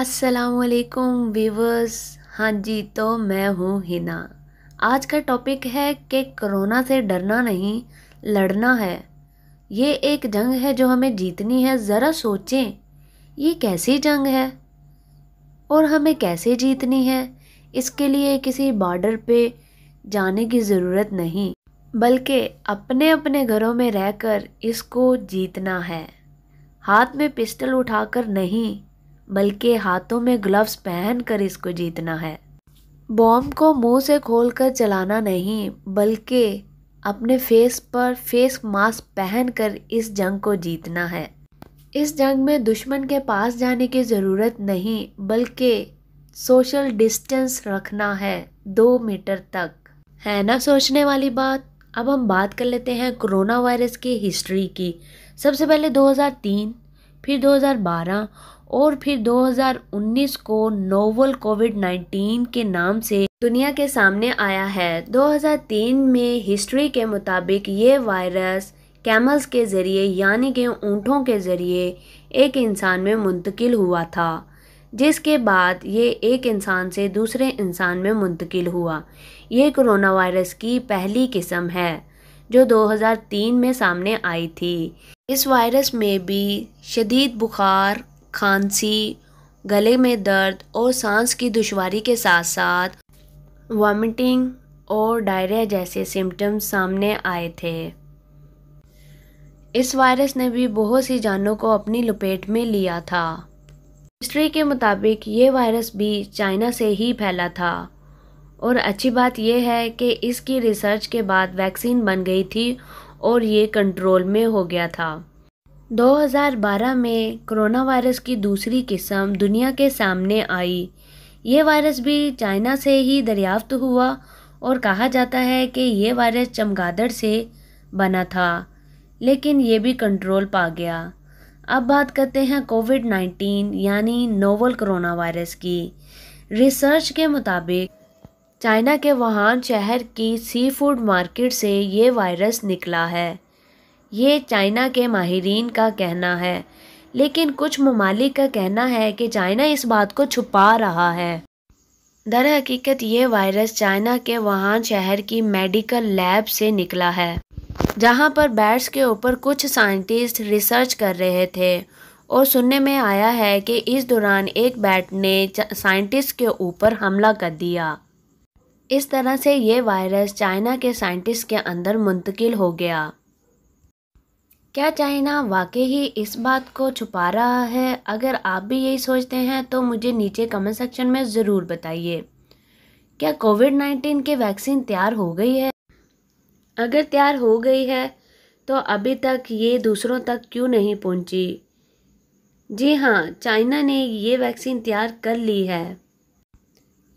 असलकुम वीवर्स हाँ जी तो मैं हूँ हिना आज का टॉपिक है कि कोरोना से डरना नहीं लड़ना है ये एक जंग है जो हमें जीतनी है ज़रा सोचें ये कैसी जंग है और हमें कैसे जीतनी है इसके लिए किसी बॉर्डर पे जाने की ज़रूरत नहीं बल्कि अपने अपने घरों में रहकर इसको जीतना है हाथ में पिस्टल उठाकर नहीं बल्कि हाथों में ग्लव्स पहन कर इसको जीतना है बॉम्ब को मुंह से खोलकर चलाना नहीं बल्कि अपने फेस पर फेस मास्क पहनकर इस जंग को जीतना है इस जंग में दुश्मन के पास जाने की ज़रूरत नहीं बल्कि सोशल डिस्टेंस रखना है दो मीटर तक है ना सोचने वाली बात अब हम बात कर लेते हैं कोरोना वायरस की हिस्ट्री की सबसे पहले 2003 फिर 2012 और फिर 2019 को नोवल कोविड 19 के नाम से दुनिया के सामने आया है 2003 में हिस्ट्री के मुताबिक ये वायरस कैमल्स के ज़रिए यानी कि ऊँटों के ज़रिए एक इंसान में मुंतकिल हुआ था जिसके बाद ये एक इंसान से दूसरे इंसान में मुंतकिल हुआ ये कोरोना वायरस की पहली किस्म है जो 2003 में सामने आई थी इस वायरस में भी शदीद बुखार खांसी गले में दर्द और सांस की दुशारी के साथ साथ वॉमिटिंग और डायरिया जैसे सिम्टम्स सामने आए थे इस वायरस ने भी बहुत सी जानों को अपनी लपेट में लिया था हिस्ट्री के मुताबिक ये वायरस भी चाइना से ही फैला था और अच्छी बात यह है कि इसकी रिसर्च के बाद वैक्सीन बन गई थी और ये कंट्रोल में हो गया था 2012 में कोरोना वायरस की दूसरी किस्म दुनिया के सामने आई ये वायरस भी चाइना से ही दरियाफ्त हुआ और कहा जाता है कि ये वायरस चमगादड़ से बना था लेकिन ये भी कंट्रोल पा गया अब बात करते हैं कोविड 19 यानी नोवल कोरोना वायरस की रिसर्च के मुताबिक चाइना के वुहान शहर की सी फूड मार्केट से ये वायरस निकला है ये चाइना के माहरीन का कहना है लेकिन कुछ ममालिक का कहना है कि चाइना इस बात को छुपा रहा है दर हकीकत ये वायरस चाइना के वुहान शहर की मेडिकल लैब से निकला है जहाँ पर बैट्स के ऊपर कुछ साइंटिस्ट रिसर्च कर रहे थे और सुनने में आया है कि इस दौरान एक बैट ने साइंटिस्ट के ऊपर हमला कर दिया इस तरह से ये वायरस चाइना के साइंटिस्ट के अंदर मुंतकिल हो गया क्या चाइना वाकई ही इस बात को छुपा रहा है अगर आप भी यही सोचते हैं तो मुझे नीचे कमेंट सेक्शन में ज़रूर बताइए क्या कोविड नाइन्टीन की वैक्सीन तैयार हो गई है अगर तैयार हो गई है तो अभी तक ये दूसरों तक क्यों नहीं पहुंची? जी हाँ चाइना ने ये वैक्सीन तैयार कर ली है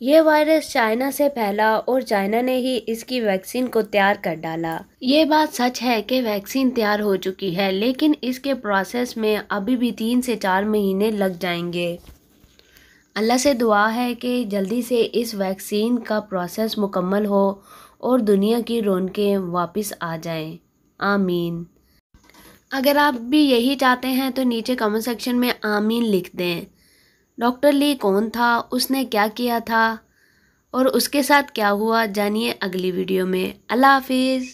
ये वायरस चाइना से फैला और चाइना ने ही इसकी वैक्सीन को तैयार कर डाला ये बात सच है कि वैक्सीन तैयार हो चुकी है लेकिन इसके प्रोसेस में अभी भी तीन से चार महीने लग जाएंगे अल्लाह से दुआ है कि जल्दी से इस वैक्सीन का प्रोसेस मुकम्मल हो और दुनिया की रौनकें वापस आ जाएं। आमीन अगर आप भी यही चाहते हैं तो नीचे कमेंट सेक्शन में आमीन लिख दें डॉक्टर ली कौन था उसने क्या किया था और उसके साथ क्या हुआ जानिए अगली वीडियो में अल्लाह हाफिज़